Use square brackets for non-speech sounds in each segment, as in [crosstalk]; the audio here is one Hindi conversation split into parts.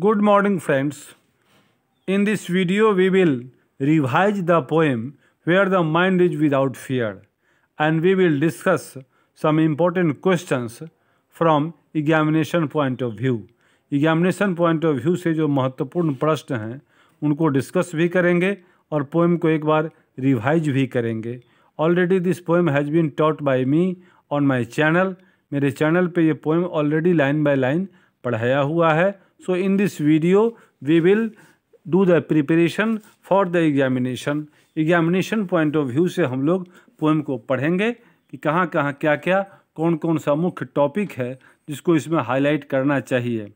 Good morning friends in this video we will revise the poem where the mind is without Fear and we will discuss some important question from examination point of view examination point of view से जो महत्वपूर्ण प्रश्न हैं उनको डिस्कस भी करेंगे और पोएम को एक बार रिवाइज भी करेंगे already this poem has been taught by me on my channel मेरे चैनल पर यह poem already line by line पढ़ाया हुआ है so in this video we will do the preparation for the examination examination point of view से हम लोग पोएम को पढ़ेंगे कि कहाँ कहाँ क्या क्या कौन कौन सा मुख्य टॉपिक है जिसको इसमें हाईलाइट करना चाहिए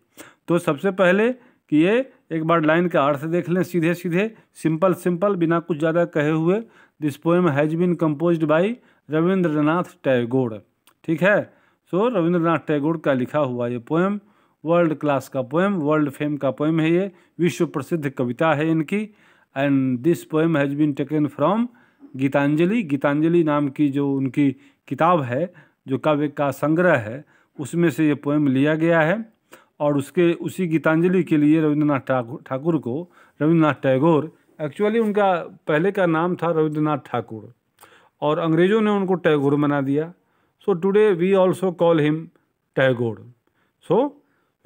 तो सबसे पहले कि ये एक बार लाइन का अर्थ देख लें सीधे सीधे सिंपल सिंपल बिना कुछ ज़्यादा कहे हुए this poem has been compose by Rabindranath Tagore ठीक है सो so, रविंद्रनाथ टैगोर का लिखा हुआ ये पोएम वर्ल्ड क्लास का पोएम वर्ल्ड फेम का पोएम है ये विश्व प्रसिद्ध कविता है इनकी and this poem has been taken from Gitanjali Gitanjali नाम की जो उनकी किताब है जो काव्य का संग्रह है उसमें से ये पोएम लिया गया है और उसके उसी गीतांजलि के लिए रविन्द्रनाथ ठाकुर ठाकुर को रविन्द्रनाथ टैगोर एक्चुअली उनका पहले का नाम था रविन्द्रनाथ ठाकुर और अंग्रेज़ों ने उनको टैगोर बना दिया so today we also call him Tagore so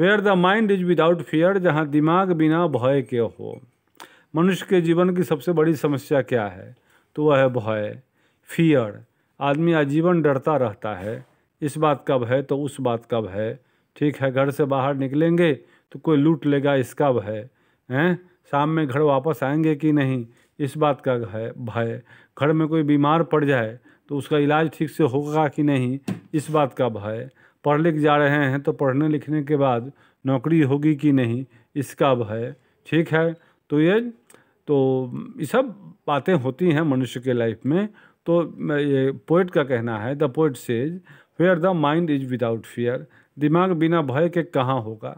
where the mind is without fear जहाँ दिमाग बिना भय के हो मनुष्य के जीवन की सबसे बड़ी समस्या क्या है तो वह है भय फियर आदमी आजीवन डरता रहता है इस बात कब है तो उस बात कब है ठीक है घर से बाहर निकलेंगे तो कोई लूट लेगा इसका भय हैं शाम में घर वापस आएंगे कि नहीं इस बात का है भय घर में कोई बीमार पड़ जाए तो उसका इलाज ठीक से होगा कि नहीं इस बात का भय पढ़ लिख जा रहे हैं तो पढ़ने लिखने के बाद नौकरी होगी कि नहीं इसका भय ठीक है तो ये तो ये सब बातें होती हैं मनुष्य के लाइफ में तो ये पोइट का कहना है the poet says where the mind is without fear दिमाग बिना भय के कहाँ होगा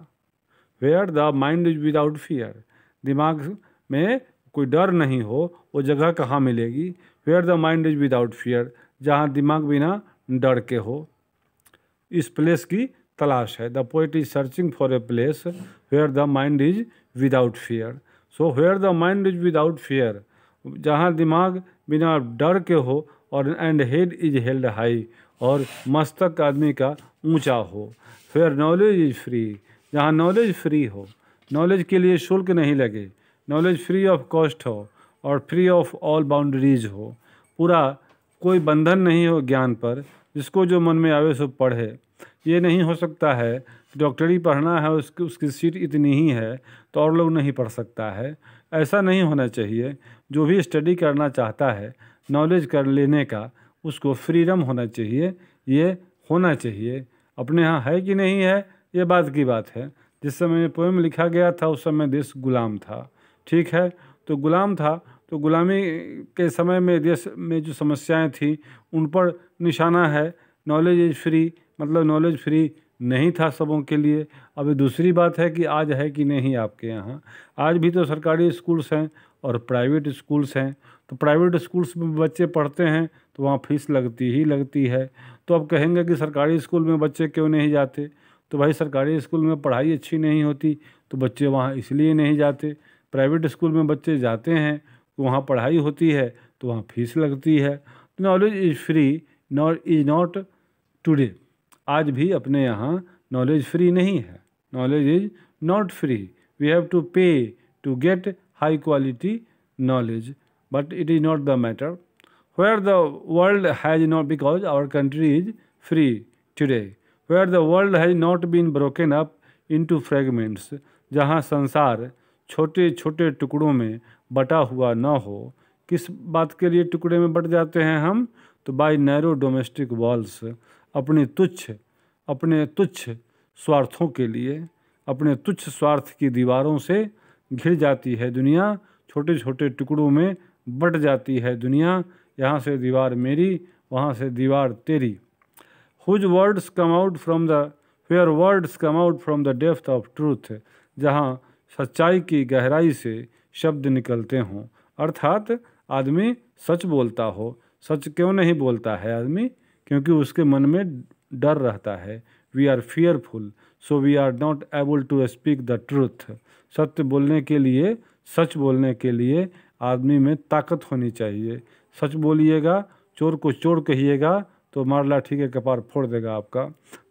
where the mind is without fear दिमाग में कोई डर नहीं हो वो जगह कहाँ मिलेगी where the mind is without fear जहाँ दिमाग बिना डर के हो इस प्लेस की तलाश है the poet is searching for a place where the mind is without fear so where the mind is without fear जहाँ दिमाग बिना डर के हो और and head is held high और मस्तक आदमी का ऊंचा हो फेयर नॉलेज इज फ्री जहाँ नॉलेज फ्री हो नॉलेज के लिए शुल्क नहीं लगे नॉलेज फ्री ऑफ कॉस्ट हो और फ्री ऑफ ऑल बाउंड्रीज हो पूरा कोई बंधन नहीं हो ज्ञान पर जिसको जो मन में आवे सो पढ़े ये नहीं हो सकता है डॉक्टरी पढ़ना है उसकी उसकी सीट इतनी ही है तो और लोग नहीं पढ़ सकता है ऐसा नहीं होना चाहिए जो भी स्टडी करना चाहता है नॉलेज कर लेने का उसको फ्रीडम होना चाहिए ये होना चाहिए अपने यहाँ है कि नहीं है ये बात की बात है जिस समय पोएम लिखा गया था उस समय देश गुलाम था ठीक है तो गुलाम था तो गुलामी के समय में देश में जो समस्याएं थी उन पर निशाना है नॉलेज इज फ्री मतलब नॉलेज फ्री नहीं था सबों के लिए अब दूसरी बात है कि आज है कि नहीं आपके यहाँ आज भी तो सरकारी स्कूल्स हैं और प्राइवेट स्कूल्स हैं तो प्राइवेट स्कूल्स में बच्चे पढ़ते हैं तो वहाँ फीस लगती ही लगती है तो अब कहेंगे कि सरकारी स्कूल में बच्चे क्यों नहीं जाते तो भाई सरकारी स्कूल में पढ़ाई अच्छी नहीं होती तो बच्चे वहाँ इसलिए नहीं जाते प्राइवेट स्कूल में बच्चे जाते हैं तो वहाँ पढ़ाई होती है तो वहाँ फीस लगती है knowledge is free not is not today आज भी अपने यहाँ नॉलेज फ्री नहीं है knowledge is not free we have to pay to get high quality knowledge but it is not the matter where the world has not because our country is free today where the world has not been broken up into fragments जहाँ संसार छोटे छोटे टुकड़ों में बटा हुआ न हो किस बात के लिए टुकड़े में बट जाते हैं हम तो बाई नैरो डोमेस्टिक वॉल्स अपने तुच्छ अपने तुच्छ स्वार्थों के लिए अपने तुच्छ स्वार्थ की दीवारों से घिर जाती है दुनिया छोटे छोटे टुकड़ों में बट जाती है दुनिया यहाँ से दीवार मेरी वहाँ से दीवार तेरी whose words come out from the where words come out from the depth of truth जहाँ सच्चाई की गहराई से शब्द निकलते हों अर्थात आदमी सच बोलता हो सच क्यों नहीं बोलता है आदमी क्योंकि उसके मन में डर रहता है we are fearful so we are not able to speak the truth सत्य बोलने के लिए सच बोलने के लिए आदमी में ताकत होनी चाहिए सच बोलिएगा चोर को चोर कहिएगा तो मार लाठी के कपार फोड़ देगा आपका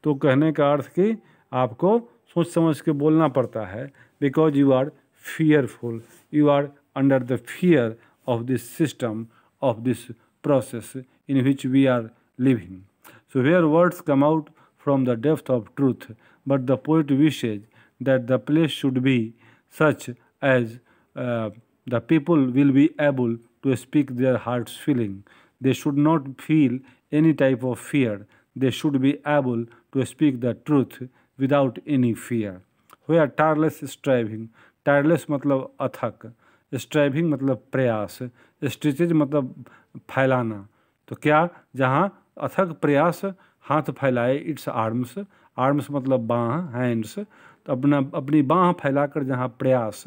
तो कहने का अर्थ कि आपको सोच समझ के बोलना पड़ता है because you are fearful you are under the fear of this system of this process in which we are living. So here words come out from the depth of truth, but the poet wishes that the place should be such as uh, the people will be able to speak their heart's feeling. They should not feel any type of fear. They should be able to speak the truth without any fear. हुआ tireless striving, tireless मतलब अथक striving मतलब prayas, स्ट्रिचेज मतलब phailana. तो क्या जहाँ अथक प्रयास हाथ फैलाए इट्स आर्म्स आर्म्स मतलब बाँह हैंड्स तो अपना अपनी बाँह फैलाकर जहाँ प्रयास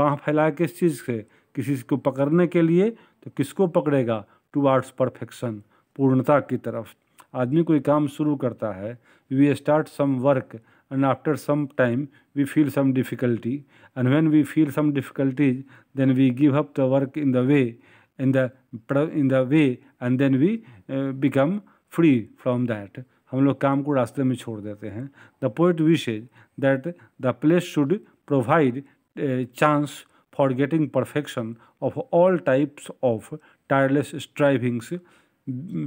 बाँह फैलाए किस चीज़ से किसी को पकड़ने के लिए तो किसको पकड़ेगा टू आर्ट्स परफेक्शन पूर्णता की तरफ आदमी कोई काम शुरू करता है we start some work and after some time we feel some difficulty and when we feel some difficulties then we give up the work in the way in the in the way and then we uh, become free from that हम लोग काम को रास्ते में छोड़ देते हैं the poet wishes that the place should provide chance for getting perfection of all types of tireless strivings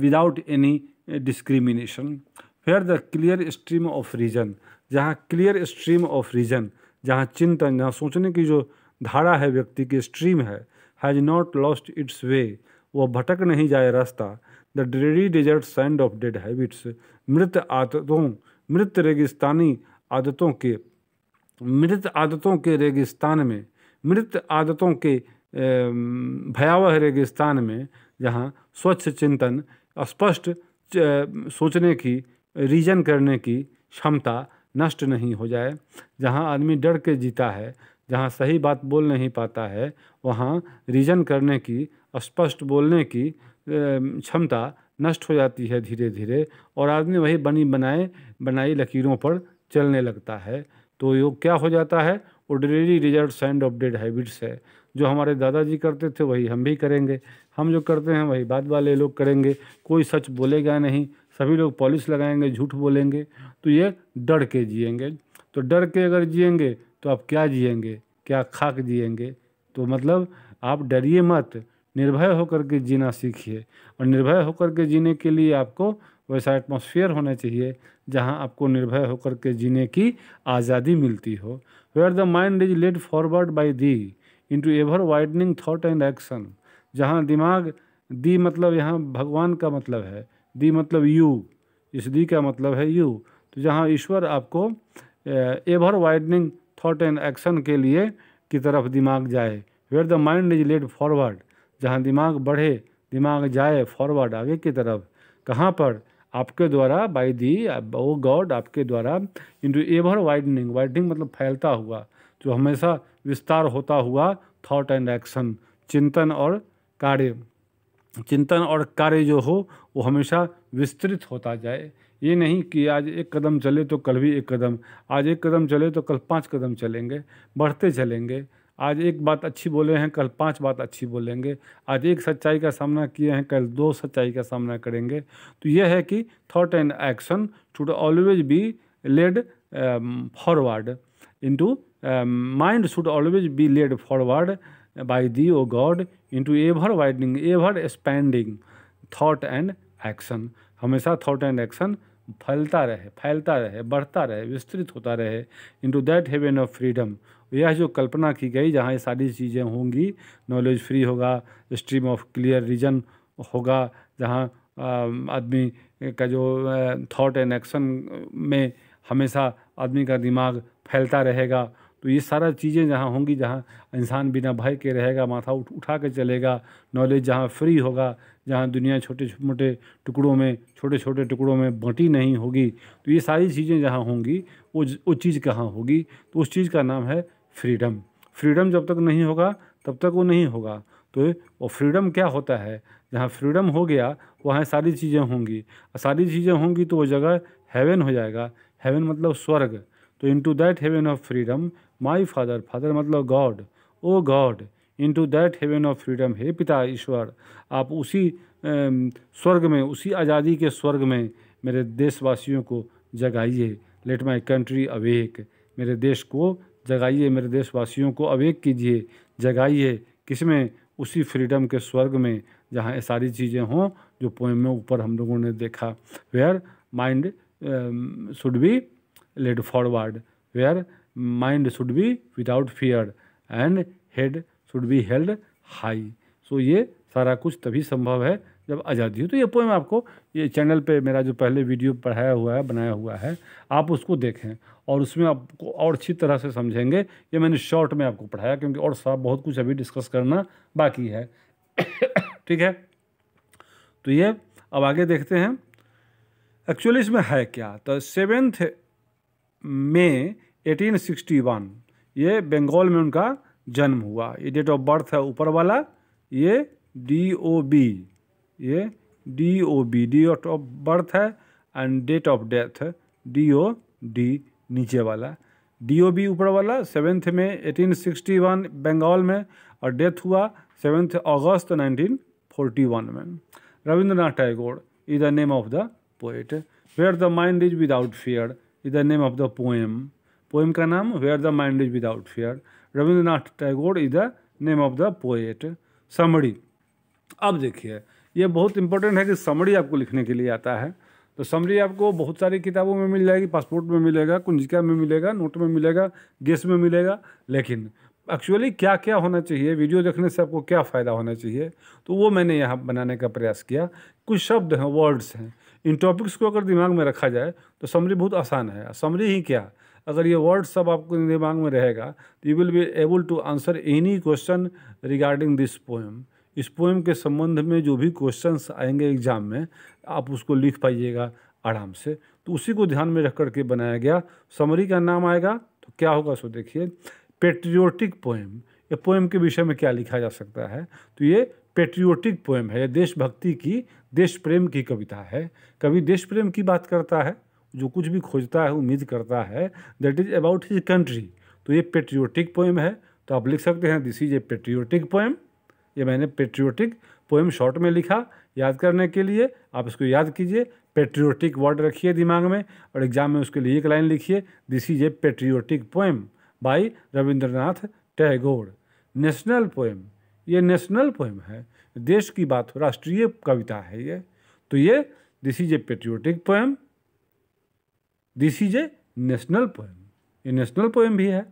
without any discrimination where the clear stream of reason जहाँ क्लियर स्ट्रीम ऑफ रीजन जहाँ चिंतन जहाँ सोचने की जो धारा है व्यक्ति की स्ट्रीम है has not lost its way वह भटक नहीं जाए रास्ता the dreary desert sand of dead habits मृत आदतों मृत रेगिस्तानी आदतों के मृत आदतों के रेगिस्तान में मृत आदतों के भयावह रेगिस्तान में जहाँ स्वच्छ चिंतन स्पष्ट सोचने की रीजन करने की क्षमता नष्ट नहीं हो जाए जहाँ आदमी डर के जीता है जहाँ सही बात बोल नहीं पाता है वहाँ रीजन करने की स्पष्ट बोलने की क्षमता नष्ट हो जाती है धीरे धीरे और आदमी वही बनी बनाए बनाई लकीरों पर चलने लगता है तो योग क्या हो जाता है ordinary result and of dead habits है जो हमारे दादाजी करते थे वही हम भी करेंगे हम जो करते हैं वही बाद वाले लोग करेंगे कोई सच बोलेगा नहीं सभी लोग पॉलिश लगाएंगे झूठ बोलेंगे तो ये डर के जिएंगे तो डर के अगर जिएंगे तो आप क्या जिएंगे क्या खाक जिएंगे तो मतलब आप डरिए मत निर्भय होकर के जीना सीखिए और निर्भय होकर के जीने के लिए आपको वैसा एटमोसफियर होना चाहिए जहां आपको निर्भय होकर के जीने की आज़ादी मिलती हो where the mind is led forward by thee into ever widening thought and action जहाँ दिमाग दी मतलब यहाँ भगवान का मतलब है दी मतलब यू इस दी का मतलब है यू तो जहाँ ईश्वर आपको ever widening thought and action के लिए की तरफ दिमाग जाए where the mind is led forward जहाँ दिमाग बढ़े दिमाग जाए फॉरवर्ड आगे की तरफ कहाँ पर आपके द्वारा बाई दी ओ गॉड आपके द्वारा इंटू एवर वाइडनिंग वाइडनिंग मतलब फैलता हुआ जो हमेशा विस्तार होता हुआ थॉट एंड एक्शन चिंतन और कार्य चिंतन और कार्य जो हो वो हमेशा विस्तृत होता जाए ये नहीं कि आज एक कदम चले तो कल भी एक कदम आज एक कदम चले तो कल पाँच कदम चलेंगे बढ़ते चलेंगे आज एक बात अच्छी बोले हैं कल पांच बात अच्छी बोलेंगे आज एक सच्चाई का सामना किए हैं कल दो सच्चाई का सामना करेंगे तो यह है कि thought and action should always be led forward into mind should always be led forward by thee O God into ever widening ever expanding thought and action हमेशा थॉट एंड एक्शन फैलता रहे फैलता रहे बढ़ता रहे विस्तृत होता रहे to that heaven of freedom यह जो कल्पना की गई जहाँ ये सारी चीज़ें होंगी नॉलेज फ्री होगा स्ट्रीम ऑफ क्लियर रीजन होगा जहाँ आदमी का जो थॉट एंड एक्शन में हमेशा आदमी का दिमाग फैलता रहेगा तो ये सारा चीज़ें जहाँ होंगी जहाँ इंसान बिना भय के रहेगा माथा उठ उठा के चलेगा नॉलेज जहाँ फ्री होगा जहाँ दुनिया छोटे मोटे टुकड़ों में छोटे छोटे टुकड़ों में बंटी नहीं होगी तो ये सारी चीज़ें जहाँ होंगी वो वो चीज़ कहाँ होगी तो उस चीज़ का नाम है फ्रीडम फ्रीडम जब तक नहीं होगा तब तक वो नहीं होगा तो वो फ्रीडम क्या होता है जहाँ फ्रीडम हो गया वहाँ सारी चीज़ें होंगी सारी चीज़ें होंगी तो वो जगह हेवन हो जाएगा हेवन मतलब स्वर्ग तो into that heaven of freedom my father father मतलब God O God into that heaven of freedom हे पिता ईश्वर आप उसी स्वर्ग में उसी आज़ादी के स्वर्ग में मेरे देशवासियों को जगाइए लेट माई कंट्री अवेक मेरे देश को जगाइए मेरे देशवासियों को अवेक कीजिए जगाइए किसमें उसी फ्रीडम के स्वर्ग में जहाँ ये सारी चीज़ें हों जो पोएम में ऊपर हम लोगों ने देखा where mind should be led forward where mind should be without fear and head should be held high so ये सारा कुछ तभी संभव है जब आज़ादी हो तो ये पोएम आपको ये चैनल पे मेरा जो पहले वीडियो पढ़ाया हुआ है बनाया हुआ है आप उसको देखें और उसमें आपको और अच्छी तरह से समझेंगे ये मैंने शॉर्ट में आपको पढ़ाया क्योंकि और सब बहुत कुछ अभी डिस्कस करना बाकी है [coughs] ठीक है तो ये अब आगे देखते हैं एक्चुअली इसमें है क्या तो सेवेंथ में 1861 ये बंगाल में उनका जन्म हुआ ये डेट ऑफ बर्थ है ऊपर वाला ये डी ओ बी ये D O B date of birth है and date of death D O D नीचे वाला डी ओ बी ऊपर वाला सेवेंथ में 1861 बंगाल में और डेथ हुआ सेवेंथ अगस्त 1941 में Rabindranath Tagore is the name of the poet where the mind is without fear is the name of the poem poem का नाम where the mind is without fear Rabindranath Tagore is the name of the poet समड़ी अब देखिए ये बहुत इंपॉर्टेंट है कि समरी आपको लिखने के लिए आता है तो समरी आपको बहुत सारी किताबों में मिल जाएगी पासपोर्ट में मिलेगा कुंजिका में मिलेगा नोट में मिलेगा गेस में मिलेगा लेकिन एक्चुअली क्या क्या होना चाहिए वीडियो देखने से आपको क्या फ़ायदा होना चाहिए तो वो मैंने यहाँ बनाने का प्रयास किया कुछ शब्द हैं वर्ड्स हैं इन टॉपिक्स को अगर दिमाग में रखा जाए तो समरी बहुत आसान है समरी ही क्या अगर ये वर्ड सब आपको दिमाग में रहेगा तो you will be able to answer any question regarding this poem इस पोएम के संबंध में जो भी क्वेश्चन आएंगे एग्जाम में आप उसको लिख पाइएगा आराम से तो उसी को ध्यान में रख कर के बनाया गया समरी का नाम आएगा तो क्या होगा सो देखिए पेट्रियोटिक पोएम ये पोएम के विषय में क्या लिखा जा सकता है तो ये पेट्रियोटिक पोएम है देशभक्ति की देश प्रेम की कविता है कवि देश प्रेम की बात करता है जो कुछ भी खोजता है उम्मीद करता है that is about his country तो ये पेट्रियोटिक पोएम है तो आप लिख सकते हैं this is a patriotic poem ये मैंने पेट्रियोटिक पोएम शॉर्ट में लिखा याद करने के लिए आप इसको याद कीजिए पेट्रियोटिक वर्ड रखिए दिमाग में और एग्जाम में उसके लिए एक लाइन लिखिए this is a patriotic poem by Rabindranath Tagore national poem ये नेशनल पोएम है देश की बात हो राष्ट्रीय कविता है ये तो ये this is a patriotic poem this is a national poem ये नेशनल पोएम भी है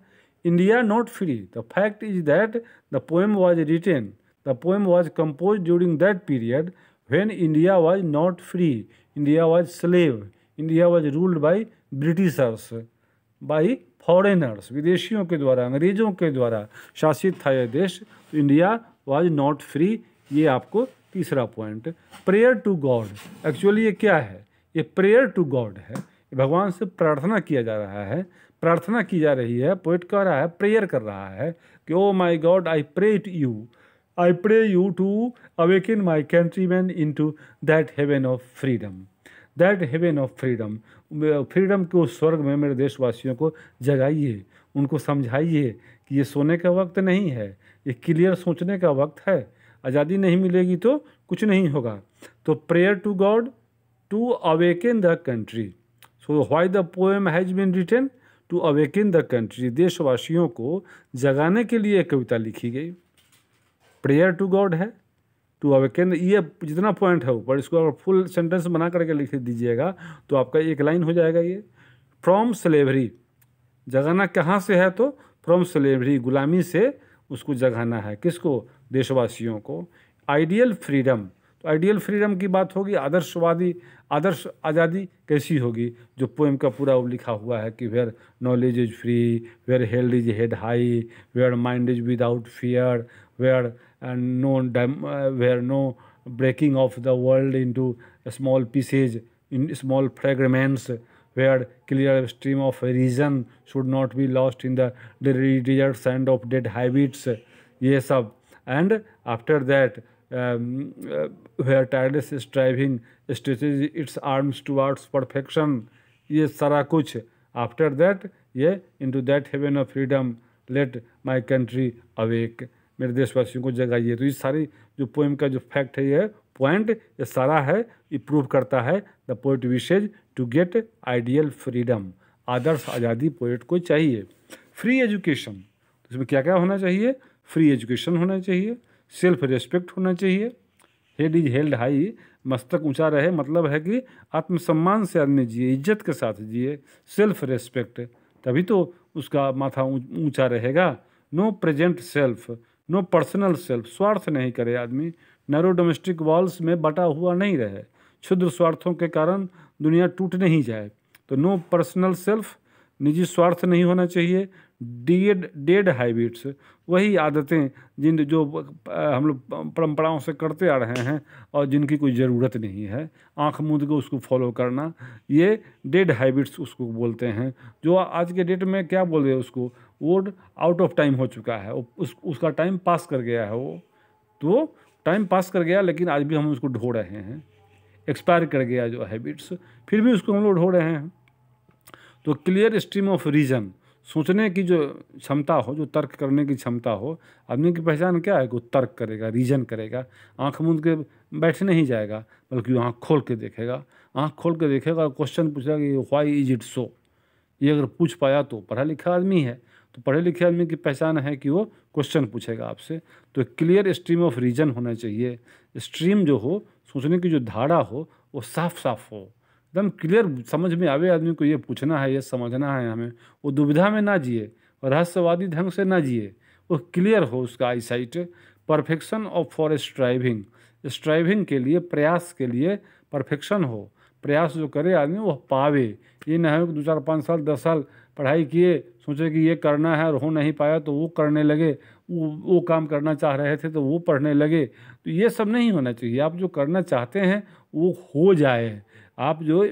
India not free the fact is that the poem was written the poem was compose during that period when India was not free India was slave India was ruled by Britishers by foreigners विदेशियों के द्वारा अंग्रेजों के द्वारा शासित था यह देश इंडिया वॉज नॉट फ्री ये आपको तीसरा point prayer to God actually ये क्या है ये प्रेयर टू गॉड है भगवान से प्रार्थना किया जा रहा है प्रार्थना की जा रही है पोइट कह रहा है प्रेयर कर रहा है कि O my God I pray to you I pray you to awaken my country man into that heaven of freedom that heaven of freedom freedom के उस स्वर्ग में मेरे देशवासियों को जगाइए उनको समझाइए कि ये सोने का वक्त नहीं है ये क्लियर सोचने का वक्त है आज़ादी नहीं मिलेगी तो कुछ नहीं होगा तो prayer to God to awaken the country so why the poem has been written to awaken the country देशवासियों को जगाने के लिए कविता लिखी गई प्रेयर टू गॉड है टू अवेकिन ये जितना पॉइंट है ऊपर इसको अगर फुल सेंटेंस बना करके लिख दीजिएगा तो आपका एक लाइन हो जाएगा ये फ्रॉम स्लेवरी जगाना कहाँ से है तो फ्रॉम स्लेवरी गुलामी से उसको जगाना है किसको देशवासियों को आइडियल फ्रीडम तो आइडियल फ्रीडम की बात होगी आदर्शवादी आदर्श आज़ादी कैसी होगी जो पोएम का पूरा लिखा हुआ है कि where knowledge is free where held is head high where mind is without fear where no where no breaking of the world into small pieces in small fragments where clear stream of reason should not be lost in the desert sand of dead habits ये सब and after that where um, uh, where tireless its arms to arms perfection ये सारा कुछ आफ्टर दैट ये इन into that heaven of freedom let my country awake मेरे देशवासियों को जगाइए तो ये सारी जो पोएम का जो फैक्ट है ये पॉइंट ये सारा है ये प्रूव करता है the poet wishes to get ideal freedom आदर्श आज़ादी पोइट को चाहिए फ्री एजुकेशन तो इसमें क्या क्या होना चाहिए फ्री एजुकेशन होना चाहिए सेल्फ रेस्पेक्ट होना चाहिए हेड इज हेल्ड हाई मस्तक ऊंचा रहे मतलब है कि आत्मसम्मान से आदमी जिए इज्जत के साथ जिए सेल्फ रेस्पेक्ट तभी तो उसका माथा ऊंचा रहेगा no present self no personal self स्वार्थ नहीं करे आदमी नैरो डोमेस्टिक वॉल्स में बटा हुआ नहीं रहे क्षुद्र स्वार्थों के कारण दुनिया टूट नहीं जाए तो नो पर्सनल सेल्फ निजी स्वार्थ नहीं होना चाहिए डेड डेड हैबिट्स वही आदतें जिन जो हम लोग परंपराओं से करते आ रहे हैं और जिनकी कोई ज़रूरत नहीं है आंख मूंद के उसको फॉलो करना ये डेड हैबिट्स उसको बोलते हैं जो आज के डेट में क्या बोल रहे हैं उसको वो आउट ऑफ टाइम हो चुका है उस उसका टाइम पास कर गया है वो तो टाइम पास कर गया लेकिन आज भी हम उसको ढो रहे हैं एक्सपायर कर गया जो हैबिट्स फिर भी उसको हम लोग ढो रहे हैं तो क्लियर स्ट्रीम ऑफ रीजन सोचने की जो क्षमता हो जो तर्क करने की क्षमता हो आदमी की पहचान क्या है कि वो तर्क करेगा रीजन करेगा आंख मूंद के बैठ नहीं जाएगा बल्कि वो आँख खोल के देखेगा आँख खोल के देखेगा क्वेश्चन पूछेगा कि वाई इज इट सो ये अगर पूछ पाया तो पढ़ा लिखा आदमी है तो पढ़े लिखे आदमी की पहचान है कि वो क्वेश्चन पूछेगा आपसे तो एक क्लियर स्ट्रीम ऑफ रीजन होना चाहिए स्ट्रीम जो हो सोचने की जो धारा हो वो साफ साफ हो एकदम क्लियर समझ में आवे आदमी को ये पूछना है ये समझना है हमें वो दुविधा में ना जिए रहस्यवादी ढंग से ना जिए वो क्लियर हो उसका eyesight perfection of for striving striving के लिए प्रयास के लिए परफेक्शन हो प्रयास जो करे आदमी वह पावे ये ना हो कि दो चार पाँच साल दस साल पढ़ाई किए सोचे कि ये करना है और हो नहीं पाया तो वो करने लगे वो वो काम करना चाह रहे थे तो वो पढ़ने लगे तो ये सब नहीं होना चाहिए आप जो करना चाहते हैं वो हो जाए आप जो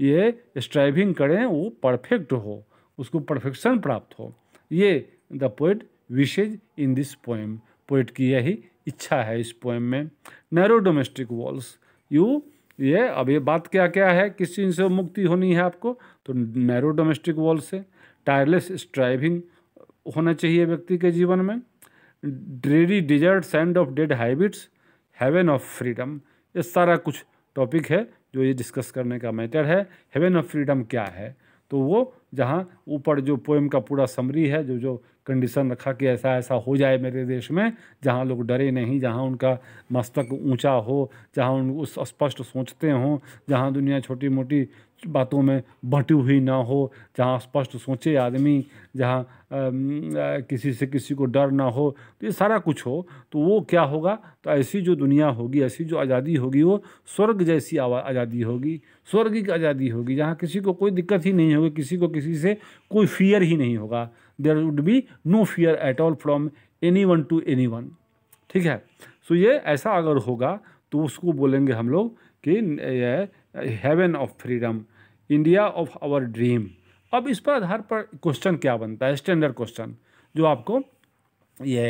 ये स्ट्राइविंग करें वो परफेक्ट हो उसको परफेक्शन प्राप्त हो ये the poet wishes in this poem poet की यही इच्छा है इस पोएम में नैरो डोमेस्टिक वॉल्स यू ये अब ये बात क्या क्या है किस चीज़ से मुक्ति होनी है आपको तो नैरो डोमेस्टिक वॉल्स से टायरलेस स्ट्राइविंग होना चाहिए व्यक्ति के जीवन में dreary desert sand of dead habits heaven of freedom ये सारा कुछ टॉपिक है जो ये डिस्कस करने का मैटर है हेवन ऑफ फ्रीडम क्या है तो वो जहाँ ऊपर जो पोएम का पूरा समरी है जो जो कंडीशन रखा कि ऐसा ऐसा हो जाए मेरे देश में जहाँ लोग डरे नहीं जहाँ उनका मस्तक ऊंचा हो जहाँ उन उस स्पष्ट सोचते हों जहाँ दुनिया छोटी मोटी बातों में बंटी हुई ना हो जहाँ स्पष्ट सोचे आदमी जहाँ किसी से किसी को डर ना हो तो ये सारा कुछ हो तो वो क्या होगा तो ऐसी जो दुनिया होगी ऐसी जो आज़ादी होगी वो स्वर्ग जैसी आज़ादी होगी स्वर्ग की आज़ादी होगी जहाँ किसी को कोई दिक्कत ही नहीं होगी किसी को किसी किसी से कोई फियर ही नहीं होगा there would be no fear at all from any one to any one ठीक है सो so ये ऐसा अगर होगा तो उसको बोलेंगे हम लोग कि heaven of freedom India of our dream अब इस पर आधार पर क्वेश्चन क्या बनता है स्टैंडर्ड क्वेश्चन जो आपको ये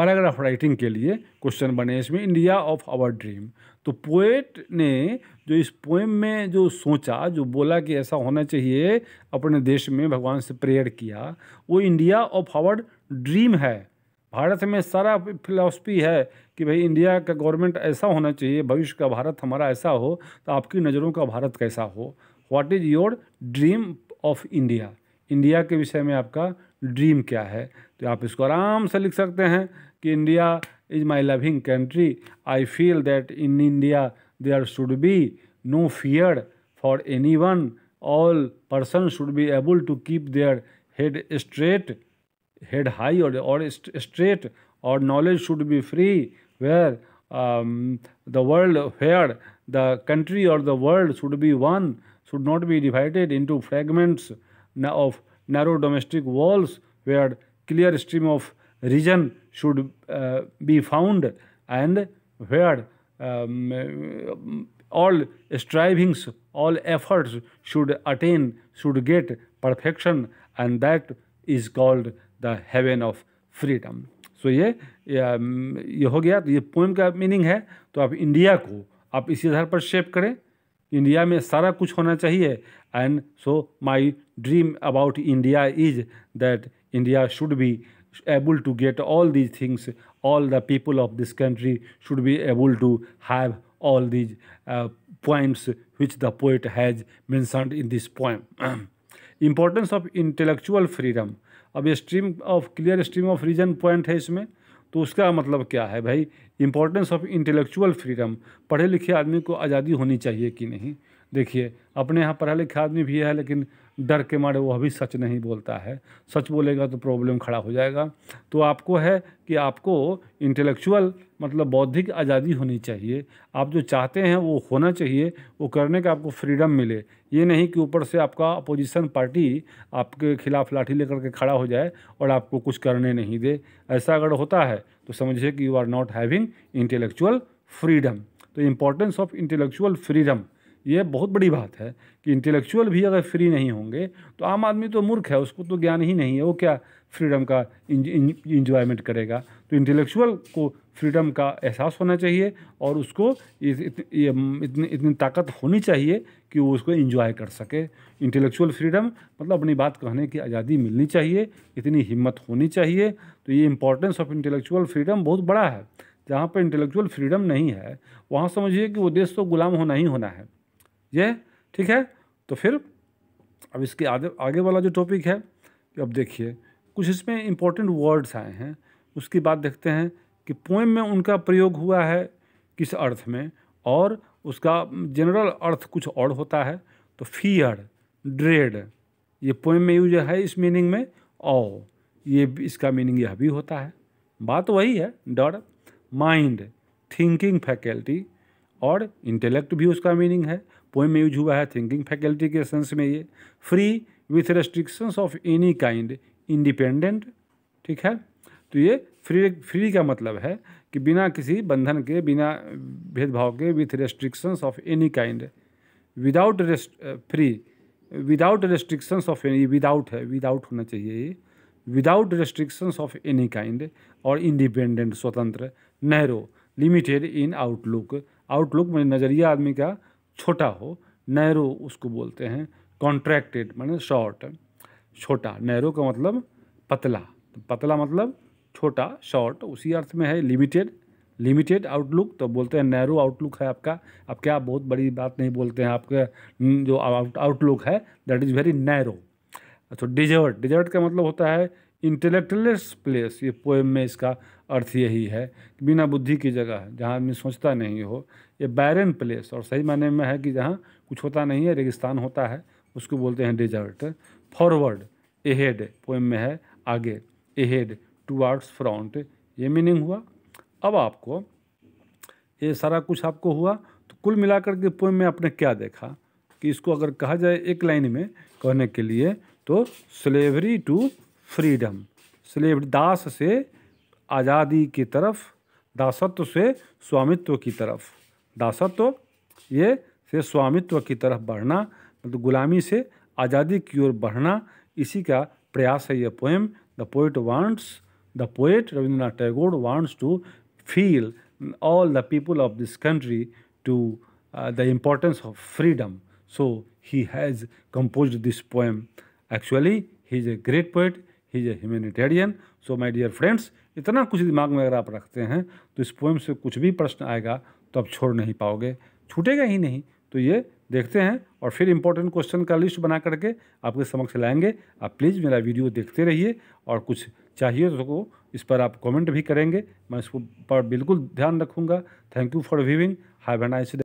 पैराग्राफ राइटिंग के लिए क्वेश्चन बने इसमें इंडिया ऑफ आवर ड्रीम तो पोएट ने जो इस पोएम में जो सोचा जो बोला कि ऐसा होना चाहिए अपने देश में भगवान से प्रेयर किया वो इंडिया ऑफ हावर्ड ड्रीम है भारत में सारा फिलॉसफी है कि भाई इंडिया का गवर्नमेंट ऐसा होना चाहिए भविष्य का भारत हमारा ऐसा हो तो आपकी नज़रों का भारत कैसा हो what is your dream of India India के विषय में आपका ड्रीम क्या है तो आप इसको आराम से लिख सकते हैं कि India is my loving country. I feel that in India there should be no fear for anyone. All persons should be able to keep their head straight, head high or, or straight, or knowledge should be free, where um, the world, where the country or the world should be one, should not be divided into fragments of narrow domestic walls, where clear stream of reason should be found and where all strivings all efforts should attain should get perfection and that is called the heaven of freedom so ये um, ये हो गया तो ये पोइम का मीनिंग है तो आप इंडिया को आप इसी आधार पर शेप करें इंडिया में सारा कुछ होना चाहिए and so my dream about India is that India should be able to get all these things all the people of this country should be able to have all these uh, poems which the poet has mentioned in this poem importance of intellectual freedom अब ये stream of clear stream of reason point है इसमें तो उसका मतलब क्या है भाई इम्पोर्टेंस ऑफ इंटेलेक्चुअल फ्रीडम पढ़े लिखे आदमी को आज़ादी होनी चाहिए कि नहीं देखिए अपने यहाँ पढ़ा लिखा आदमी भी है लेकिन डर के मारे वह भी सच नहीं बोलता है सच बोलेगा तो प्रॉब्लम खड़ा हो जाएगा तो आपको है कि आपको इंटेलेक्चुअल मतलब बौद्धिक आज़ादी होनी चाहिए आप जो चाहते हैं वो होना चाहिए वो करने का आपको फ्रीडम मिले ये नहीं कि ऊपर से आपका अपोजिशन पार्टी आपके खिलाफ लाठी लेकर के खड़ा हो जाए और आपको कुछ करने नहीं दे ऐसा अगर होता है तो समझिए कि you are not having intellectual freedom तो इम्पोर्टेंस ऑफ इंटेलेक्चुअल फ्रीडम यह बहुत बड़ी बात है कि इंटेलेक्चुअल भी अगर फ्री नहीं होंगे तो आम आदमी तो मूर्ख है उसको तो ज्ञान ही नहीं है वो क्या फ्रीडम का इंजॉयमेंट करेगा तो इंटेलेक्चुअल को फ्रीडम का एहसास होना चाहिए और उसको इतनी इतनी ताकत होनी चाहिए कि वो उसको इंजॉय कर सके इंटेलेक्चुअल फ्रीडम मतलब अपनी बात कहने की आज़ादी मिलनी चाहिए इतनी हिम्मत होनी चाहिए तो ये इम्पोर्टेंस ऑफ इंटेलेक्चुअल फ्रीडम बहुत बड़ा है जहाँ पर इंटेलेक्चुअल फ्रीडम नहीं है वहाँ समझिए कि वो देश तो गुलाम होना ही होना है ये ठीक है तो फिर अब इसके आगे आगे वाला जो टॉपिक है कि अब देखिए कुछ इसमें इम्पोर्टेंट वर्ड्स आए हैं उसकी बात देखते हैं कि पोएम में उनका प्रयोग हुआ है किस अर्थ में और उसका जनरल अर्थ कुछ और होता है तो फियर ड्रेड ये पोएम में यूज है इस मीनिंग में और ये इसका मीनिंग यह भी होता है बात वही है डर माइंड थिंकिंग फैकल्टी और इंटेलेक्ट भी उसका मीनिंग है पोएम में यूज हुआ है थिंकिंग फैकल्टी के सेंस में ये free with restrictions of any kind independent ठीक है तो ये फ्री फ्री का मतलब है कि बिना किसी बंधन के बिना भेदभाव के with restrictions of any kind without free without restrictions of any without है विदाउट होना चाहिए ये without restrictions of any kind और इंडिपेंडेंट स्वतंत्र narrow limited in outlook outlook में नज़रिया आदमी का छोटा हो नैरो उसको बोलते हैं कॉन्ट्रैक्टेड मैंने शॉर्ट छोटा नैरो का मतलब पतला तो पतला मतलब छोटा शॉर्ट उसी अर्थ में है लिमिटेड लिमिटेड आउटलुक तो बोलते हैं नैरो आउटलुक है आपका अब क्या बहुत बड़ी बात नहीं बोलते हैं आपका जो आउटलुक है दैट इज़ वेरी नैरो अच्छा डिजर्ट डिजर्ट का मतलब होता है इंटेलेक्टलेस प्लेस ये पोएम में इसका अर्थ यही है कि बिना बुद्धि की जगह जहाँ आदमी सोचता नहीं हो ये बैरन प्लेस और सही मायने में है कि जहाँ कुछ होता नहीं है रेगिस्तान होता है उसको बोलते हैं डिजर्ट फॉरवर्ड एहेड पोएम में है आगे एहेड टूवर्ड्स फ्रंट ये मीनिंग हुआ अब आपको ये सारा कुछ आपको हुआ तो कुल मिलाकर के पोएम में आपने क्या देखा कि इसको अगर कहा जाए एक लाइन में कहने के लिए तो स्लेवरी टू फ्रीडम स्लेव दास से आज़ादी की तरफ दासत्व से स्वामित्व की तरफ दासत्व ये से स्वामित्व की तरफ बढ़ना मतलब तो गुलामी से आज़ादी की ओर बढ़ना इसी का प्रयास है यह poem the poet wants the poet Rabindranath Tagore wants to feel all the people of this country to the importance of freedom so he has compose this poem actually he is a great poet he is a humanitarian so my dear friends इतना कुछ दिमाग में अगर आप रखते हैं तो इस पोएम से कुछ भी प्रश्न आएगा तो आप छोड़ नहीं पाओगे छूटेगा ही नहीं तो ये देखते हैं और फिर इम्पोर्टेंट क्वेश्चन का लिस्ट बना करके आपके समक्ष लाएंगे आप प्लीज़ मेरा वीडियो देखते रहिए और कुछ चाहिए तो इस पर आप कमेंट भी करेंगे मैं इसको पर बिल्कुल ध्यान रखूँगा thank you for viewing have an nice